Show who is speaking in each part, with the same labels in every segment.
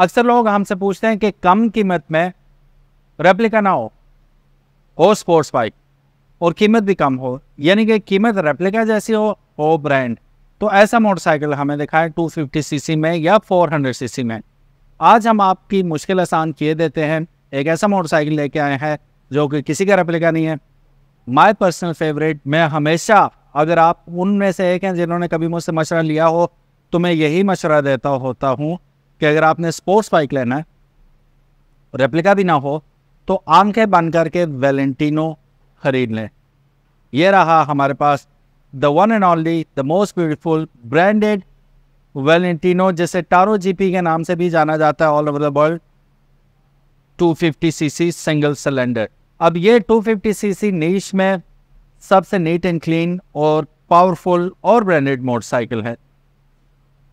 Speaker 1: अक्सर लोग हमसे पूछते हैं कि कम कीमत में रेप्लिका ना हो हो स्पोर्ट्स बाइक और कीमत भी कम हो यानी कि कीमत रेप्लिका जैसी हो हो ब्रांड तो ऐसा मोटरसाइकिल हमें देखा है 250 सीसी में या 400 सीसी में आज हम आपकी मुश्किल आसान किए देते हैं एक ऐसा मोटरसाइकिल लेके आए हैं जो कि किसी का रेप्लिका नहीं है माय पर्सनल फेवरेट मैं हमेशा अगर आप उनमें से एक हैं जिन्होंने कभी मुझसे मशवरा लिया हो तो मैं यही मशवरा देता होता हूँ कि अगर आपने स्पोर्ट्स बाइक लेना है रेप्लिका भी ना हो तो आंखें बंद करके वेलेंटिनो खरीद लें ये रहा हमारे पास the one and only the most beautiful branded Valentino जिसे टारो जीपी के नाम से भी जाना जाता है all over the world 250 CC single cylinder अब ये 250 सीसी नीच में सबसे नीट एंड क्लीन और पावरफुल और ब्रांडेड मोटरसाइकिल है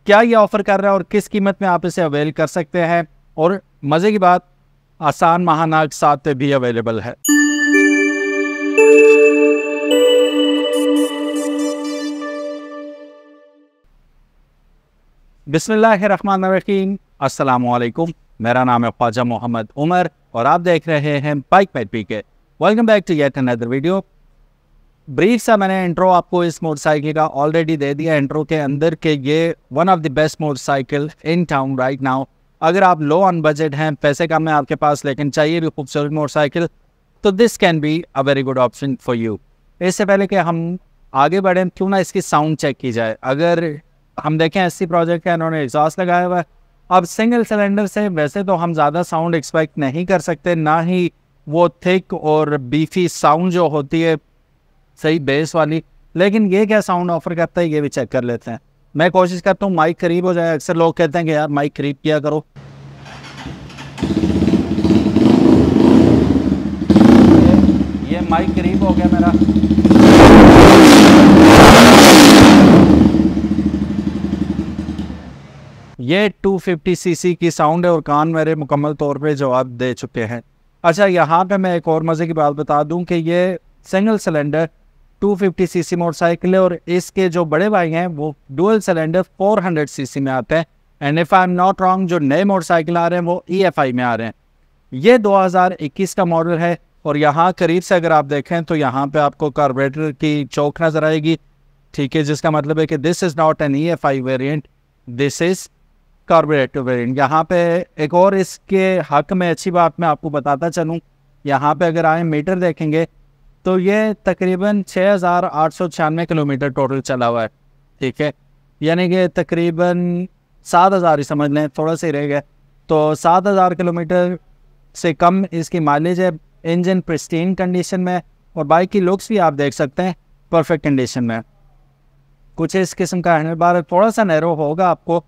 Speaker 1: क्या ये ऑफ़र कर रहा है और किस कीमत में आप इसे अवेल कर सकते हैं और मज़े की बात आसान महानाग साथ भी अवेलेबल है अस्सलाम वालेकुम मेरा नाम है ख्वाजा मोहम्मद उमर और आप देख रहे हैं बाइक पैट पी के welcome back to yet another video brief सा मैंने इंट्रो आपको इस मोटरसाइकिल का ऑलरेडी दे दिया इंट्रो के अंदर के ये one of the best motorcycle in town right now अगर आप लो ऑन बजट हैं पैसे कम है आपके पास लेकिन चाहिए भी खूबसूरत मोटरसाइकिल तो this can be a very good option for you इससे पहले कि हम आगे बढ़ें क्यों ना इसकी साउंड चेक की जाए अगर हम देखें एस प्रोजेक्ट का इन्होंने एग्जॉस्ट लगाया हुआ है अब सिंगल सिलेंडर से वैसे तो हम ज़्यादा साउंड एक्सपेक्ट नहीं कर सकते ना ही वो थिक और बीफी साउंड जो होती है सही बेस वाली लेकिन ये क्या साउंड ऑफर करता है ये भी चेक कर लेते हैं मैं कोशिश करता हूँ माइक करीब हो जाए अक्सर लोग कहते हैं कि यार माइक करीब किया करो ये, ये माइक करीब हो गया मेरा ये 250 सीसी की साउंड है और कान मेरे मुकम्मल तौर पे जवाब दे चुके हैं अच्छा यहाँ पे मैं एक और मज़े की बात बता दूं कि ये सिंगल सिलेंडर 250 सीसी मोटरसाइकिल है और इसके जो बड़े भाई हैं वो डुअल सिलेंडर 400 सीसी में आते हैं and if I am not wrong जो नए मोटरसाइकिल आ रहे हैं वो ई e में आ रहे हैं ये 2021 का मॉडल है और यहाँ करीब से अगर आप देखें तो यहाँ पे आपको कार्बोरेटर की चौक नज़र आएगी ठीक है जिसका मतलब है कि this is not an E F I variant this is carburettor variant यहाँ पे एक और इसके हक में अच्छी बात मैं आपको बताता चलूँ यहाँ पे अगर आए मीटर देखेंगे तो ये तकरीबन छः हज़ार आठ सौ छियानवे किलोमीटर टोटल चला हुआ है ठीक है यानी कि तकरीबन सात हज़ार ही समझ लें थोड़ा सा ही रह गया तो सात हज़ार किलोमीटर से कम इसकी माइलेज है इंजन प्रिस्टीन कंडीशन में और बाइक की लुक्स भी आप देख सकते हैं परफेक्ट कंडीशन में कुछ इस किस्म का हैंडल बार थोड़ा सा नैरो होगा आपको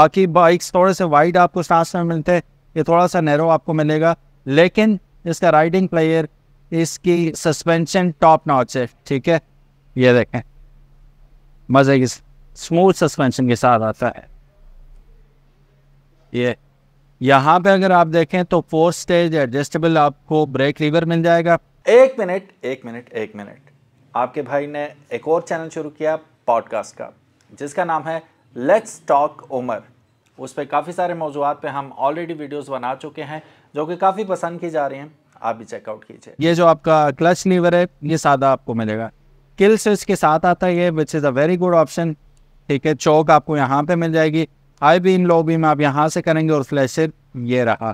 Speaker 1: बाकी बाइक्स थोड़े से वाइड आपको स्टार्स में मिलते हैं ये थोड़ा सा नैरो आपको मिलेगा लेकिन इसका राइडिंग प्लेयर इसकी सस्पेंशन टॉप नॉच है ठीक है ये देखें मज़े की स्मूथ सस्पेंशन के साथ आता है ये यहां पे अगर आप देखें तो फोर स्टेज एडजस्टेबल आपको ब्रेक लीवर मिल जाएगा एक मिनट एक मिनट एक मिनट आपके भाई ने एक और चैनल शुरू किया पॉडकास्ट का जिसका नाम है लेट्स टॉक उमर उस पर काफ़ी सारे मौजूद पर हम ऑलरेडी वीडियोस बना चुके हैं जो कि काफ़ी पसंद की जा रही हैं आप भी चेकआउट कीजिए ये जो आपका क्लच लीवर है ये सादा आपको मिलेगा किल स्विच के साथ आता है ये which is a very good option ठीक है चौक आपको यहाँ पे मिल जाएगी हाई बीम लो बीम आप यहाँ से करेंगे और फ्लैशर ये रहा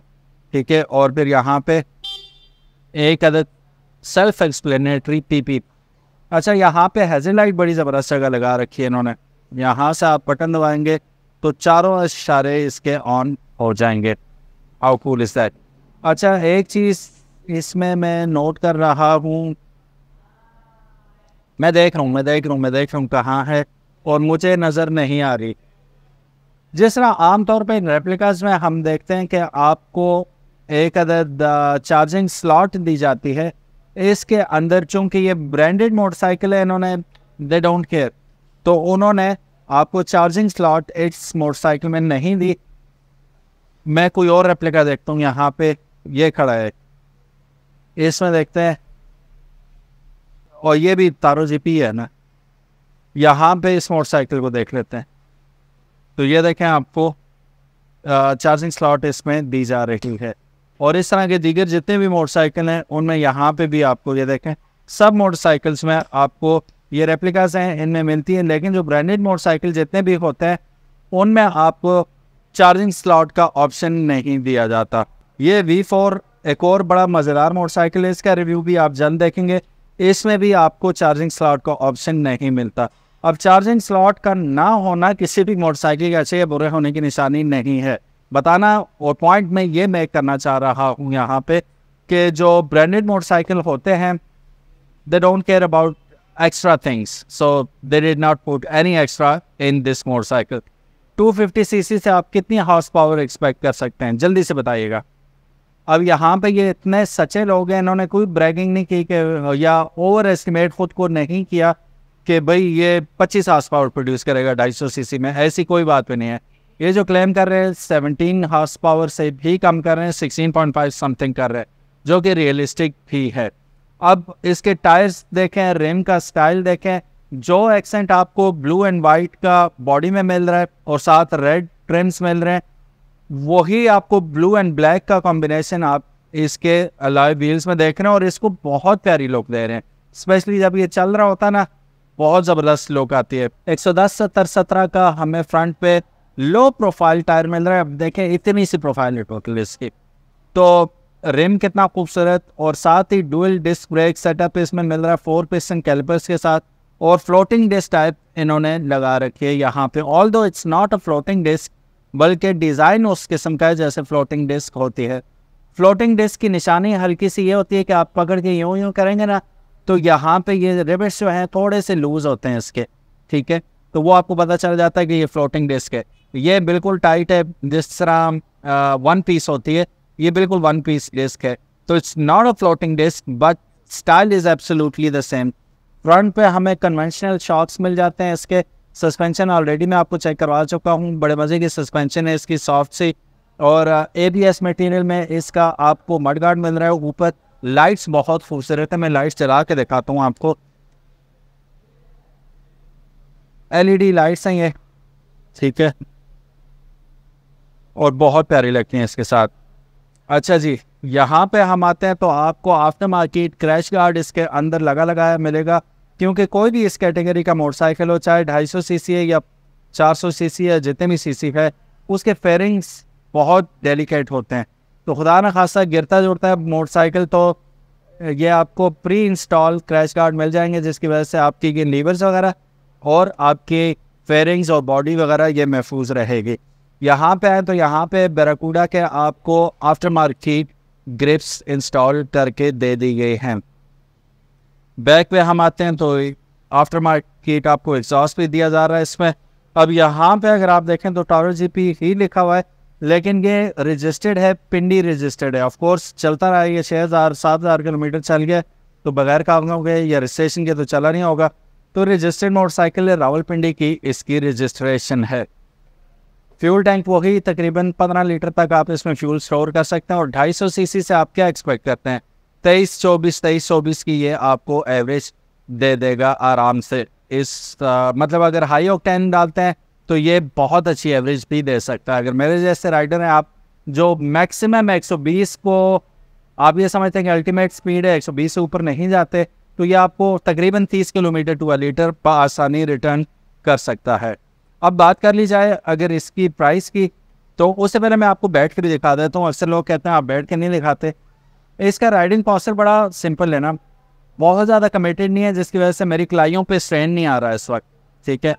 Speaker 1: ठीक है और फिर यहाँ पे एक अदर सेल्फ एक्सप्लेनेटरी पीपी अच्छा यहाँ पे हेजल लाइट बड़ी ज़बरदस्त जगह लगा रखी है इन्होंने यहाँ से आप बटन दबाएंगे तो चारों इशारे इसके ऑन हो जाएंगे हाउ कूल इज दैट अच्छा एक चीज़ इसमें मैं नोट कर रहा हूँ मैं देख रहा हूँ मैं देख रहा हूँ मैं देख रहा हूँ कहाँ है और मुझे नज़र नहीं आ रही जिस तरह आमतौर पर रेप्लिकाज में हम देखते हैं कि आपको एक अदद चार्जिंग स्लॉट दी जाती है इसके अंदर चूंकि ये ब्रांडेड मोटरसाइकिल है इन्होंने दे डोंट केयर तो उन्होंने आपको चार्जिंग स्लॉट इस मोटरसाइकिल में नहीं दी मैं कोई और रेप्लिका देखता हूँ यहाँ पे ये खड़ा है इसमें देखते हैं और ये भी तारो जीपी है ना यहाँ पे इस मोटरसाइकिल को देख लेते हैं तो ये देखें आपको चार्जिंग स्लॉट इसमें दी जा रही है और इस तरह के दीगर जितने भी मोटरसाइकिल हैं उनमें यहाँ पे भी आपको ये देखें सब मोटरसाइकिल्स में आपको ये रेप्लिकास हैं इनमें मिलती हैं लेकिन जो ब्रांडेड मोटरसाइकिल जितने भी होते हैं उनमें आपको चार्जिंग स्लॉट का ऑप्शन नहीं दिया जाता ये वी फोर एक और बड़ा मज़ेदार मोटरसाइकिल है इसका रिव्यू भी आप जल्द देखेंगे इसमें भी आपको चार्जिंग स्लॉट का ऑप्शन नहीं मिलता अब चार्जिंग स्लॉट का ना होना किसी भी मोटरसाइकिल के अच्छे या बुरे होने की निशानी नहीं है बताना और पॉइंट में ये मैं करना चाह रहा हूँ यहाँ पे कि जो ब्रांडेड मोटरसाइकिल होते हैं they don't care about extra things so they did not put any extra in this motorcycle 250 CC से आप कितनी हॉर्स पावर एक्सपेक्ट कर सकते हैं जल्दी से बताइएगा अब यहाँ पे ये इतने सच्चे लोग हैं इन्होंने कोई ब्रैगिंग नहीं की कि या ओवर एस्टिमेट खुद को नहीं किया कि भाई ये 25 हाउस पावर प्रोड्यूस करेगा 250 सीसी में ऐसी कोई बात भी नहीं है ये जो क्लेम कर रहे हैं 17 हार्स पावर से भी कम कर रहे हैं 16.5 समथिंग कर रहे हैं जो कि रियलिस्टिक भी है अब इसके टायर्स देखें रिम का स्टाइल देखें जो एक्सेंट आपको ब्लू एंड वाइट का बॉडी में मिल रहा है और साथ रेड ट्रिम्स मिल रहे हैं वही आपको ब्लू एंड ब्लैक का कॉम्बिनेशन आप इसके अलाय व्हील्स में देख रहे हैं और इसको बहुत प्यारी लुक दे रहे हैं स्पेशली जब ये चल रहा होता है ना बहुत ज़बरदस्त लुक आती है 110 सत्तर सत्रह का हमें फ्रंट पे लो प्रोफाइल टायर मिल रहा है अब देखें इतनी सी प्रोफाइल है टोटल इसकी तो रिम कितना खूबसूरत और साथ ही डुअल डिस्क ब्रेक सेटअप इसमें मिल रहा है फोर पिस्टन कैलिपर्स के साथ और फ्लोटिंग डिस्क टाइप इन्होंने लगा रखी है यहाँ पे although it's not a floating disc बल्कि डिज़ाइन उस किस्म का है जैसे फ्लोटिंग डिस्क होती है फ्लोटिंग डिस्क की निशानी हल्की सी ये होती है कि आप पकड़ के यूँ यूँ करेंगे ना तो यहाँ पे ये रिबिट्स जो हैं थोड़े से लूज़ होते हैं इसके ठीक है तो वो आपको पता चल जाता है कि ये फ्लोटिंग डिस्क है ये बिल्कुल टाइट है जिस तरह वन पीस होती है ये बिल्कुल वन पीस डिस्क है तो it's not a floating disc but style is absolutely the same front पे हमें कन्वेंशनल शॉक्स मिल जाते हैं इसके सस्पेंशन ऑलरेडी मैं आपको चेक करवा चुका हूँ बड़े मज़े की सस्पेंशन है इसकी सॉफ्ट सी और ए बी एस मटीरियल में इसका आपको मड गार्ड मिल रहा है ऊपर लाइट्स बहुत खूबसूरत है मैं लाइट्स चला के दिखाता हूँ आपको एलईडी लाइट्स e हैं ये ठीक है और बहुत प्यारी लगती हैं इसके साथ अच्छा जी यहाँ पे हम आते हैं तो आपको आफ्टर मार्केट क्रैश गार्ड इसके अंदर लगा लगाया मिलेगा क्योंकि कोई भी इस कैटेगरी का मोटरसाइकिल हो चाहे 250 सीसी है या 400 सीसी है जितने भी सीसी है उसके फेयरिंग्स बहुत डेलिकेट होते हैं तो खुदा न खासा गिरता जुड़ता है मोटरसाइकिल तो ये आपको प्री इंस्टॉल क्रैश गार्ड मिल जाएंगे जिसकी वजह से आपकी ये लीवर्स वगैरह और आपके फेयरिंग्स और बॉडी वगैरह ये महफूज रहेगी यहाँ पे आए तो यहाँ पे बेराकूडा के आपको आफ्टर मार्केट ग्रिप्स इंस्टॉल करके दे दी गई हैं बैक पे हम आते हैं तो आफ्टर मार्केट आपको एग्जॉस्ट भी दिया जा रहा है इसमें अब यहाँ पे अगर आप देखें तो टावर जीपी ही लिखा हुआ है लेकिन ये रजिस्टर्ड है पिंडी रजिस्टर्ड है ऑफकोर्स चलता रहा ये छः हज़ार सात हज़ार किलोमीटर चल गया तो बगैर कागजों के या रजिस्ट्रेशन के तो चला नहीं होगा तो रजिस्टर्ड मोटरसाइकिल रावलपिंडी की इसकी रजिस्ट्रेशन है फ्यूल टैंक वही तकरीबन पंद्रह लीटर तक आप इसमें फ्यूल स्टोर कर सकते हैं और ढाई सीसी से आप क्या एक्सपेक्ट करते हैं तेईस चौबीस तेईस चौबीस की ये आपको एवरेज दे देगा आराम से इस आ, मतलब अगर हाई ऑक्टेन डालते हैं तो ये बहुत अच्छी एवरेज भी दे सकता है अगर मेरे जैसे राइडर हैं आप जो मैक्सिमम 120 को आप ये समझते हैं कि अल्टीमेट स्पीड है 120 से ऊपर नहीं जाते तो ये आपको तकरीबन 30 किलोमीटर टू लीटर आसानी रिटर्न कर सकता है अब बात कर ली जाए अगर इसकी प्राइस की तो उससे पहले मैं आपको बैठ कर दिखा देता हूँ अक्सर लोग कहते हैं आप बैठ के नहीं दिखाते इसका राइडिंग पॉस्टर बड़ा सिंपल है ना बहुत ज़्यादा कमिटेड नहीं है जिसकी वजह से मेरी कलाइयों पे स्ट्रेन नहीं आ रहा है इस वक्त ठीक है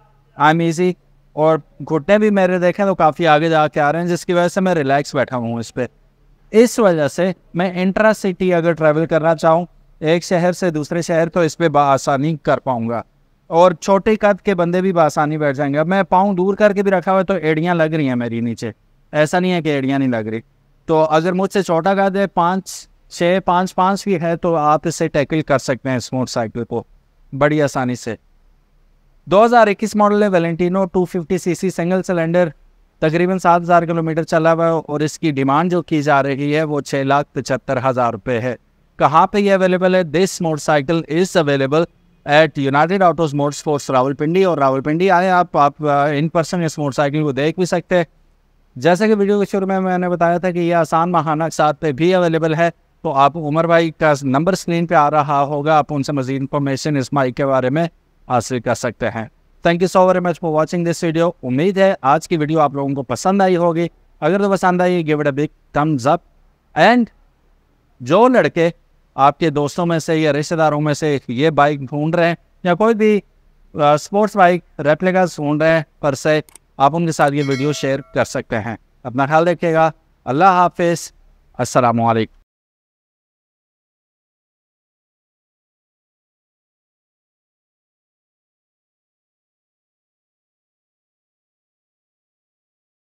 Speaker 1: आई एम ईजी और घुटने भी मेरे देखें तो काफ़ी आगे जा के आ रहे हैं जिसकी वजह से मैं रिलैक्स बैठा हूँ इस पर इस वजह से मैं इंट्रा सिटी अगर ट्रैवल करना चाहूँ एक शहर से दूसरे शहर तो इस पर बसानी कर पाऊँगा और छोटे कद के बंदे भी बसानी बैठ जाएंगे अब मैं पाँव दूर करके भी रखा हुआ तो एड़ियाँ लग रही हैं मेरी नीचे ऐसा नहीं है कि एड़ियाँ नहीं लग रही तो अगर मुझसे छोटा कद है पाँच छः पाँच पाँच भी है तो आप इसे टैकल कर सकते हैं इस मोटरसाइकिल को बड़ी आसानी से 2021 मॉडल है वेलेंटिनो 250 सीसी सिंगल सिलेंडर तकरीबन 7000 किलोमीटर चला हुआ है और इसकी डिमांड जो की जा रही है वो छः लाख पचहत्तर हज़ार रुपये है कहाँ पे ये अवेलेबल है this motorcycle is available at United autos sports force Rawalpindi और रावलपिंडी आए आप आप इन पर्सन इस मोटरसाइकिल को देख भी सकते हैं जैसे कि वीडियो के शुरू में मैंने बताया था कि यह आसान महाना साथ पे भी अवेलेबल है तो आप उमर भाई का नंबर स्क्रीन पे आ रहा होगा आप उनसे मजीद इंफॉर्मेशन इस माइक के बारे में हासिल कर सकते हैं thank you so very much for watching this video उम्मीद है आज की वीडियो आप लोगों को पसंद आई होगी अगर तो पसंद आई give it a big thumbs up and जो लड़के आपके दोस्तों में से या रिश्तेदारों में से ये बाइक ढूंढ रहे हैं या कोई भी स्पोर्ट्स बाइक रेप्लिका ढूंढ रहे हैं पर से आप उनके साथ ये वीडियो शेयर कर सकते हैं अपना ख्याल रखिएगा अल्लाह हाफिज़ असलकम